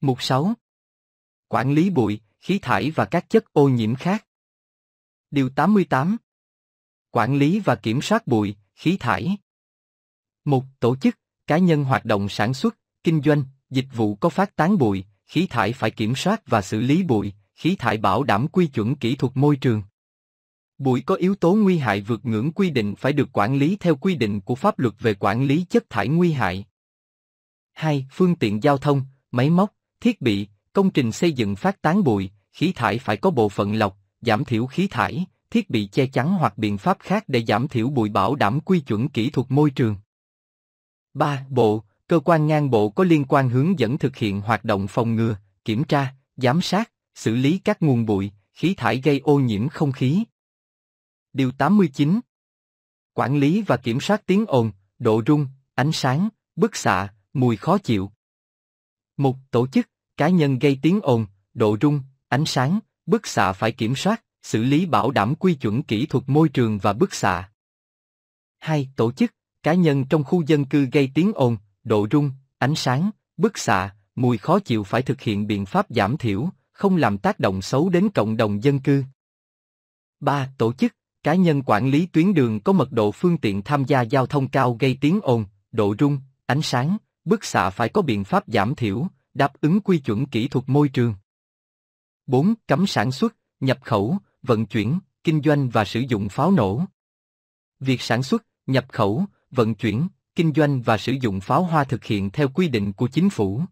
Mục 6. Quản lý bụi, khí thải và các chất ô nhiễm khác. Điều 88. Quản lý và kiểm soát bụi, khí thải. Một tổ chức, cá nhân hoạt động sản xuất, kinh doanh, dịch vụ có phát tán bụi, khí thải phải kiểm soát và xử lý bụi, khí thải bảo đảm quy chuẩn kỹ thuật môi trường. Bụi có yếu tố nguy hại vượt ngưỡng quy định phải được quản lý theo quy định của pháp luật về quản lý chất thải nguy hại. 2. Phương tiện giao thông, máy móc, thiết bị, công trình xây dựng phát tán bụi, khí thải phải có bộ phận lọc, giảm thiểu khí thải, thiết bị che chắn hoặc biện pháp khác để giảm thiểu bụi bảo đảm quy chuẩn kỹ thuật môi trường. 3. Bộ, cơ quan ngang bộ có liên quan hướng dẫn thực hiện hoạt động phòng ngừa, kiểm tra, giám sát, xử lý các nguồn bụi, khí thải gây ô nhiễm không khí. Điều 89. Quản lý và kiểm soát tiếng ồn, độ rung, ánh sáng, bức xạ, mùi khó chịu, một tổ chức, cá nhân gây tiếng ồn, độ rung, ánh sáng, bức xạ phải kiểm soát, xử lý bảo đảm quy chuẩn kỹ thuật môi trường và bức xạ. hai Tổ chức, cá nhân trong khu dân cư gây tiếng ồn, độ rung, ánh sáng, bức xạ, mùi khó chịu phải thực hiện biện pháp giảm thiểu, không làm tác động xấu đến cộng đồng dân cư. ba Tổ chức, cá nhân quản lý tuyến đường có mật độ phương tiện tham gia giao thông cao gây tiếng ồn, độ rung, ánh sáng, bức xạ phải có biện pháp giảm thiểu, đáp ứng quy chuẩn kỹ thuật môi trường. 4. Cấm sản xuất, nhập khẩu, vận chuyển, kinh doanh và sử dụng pháo nổ. Việc sản xuất, nhập khẩu, vận chuyển, kinh doanh và sử dụng pháo hoa thực hiện theo quy định của chính phủ.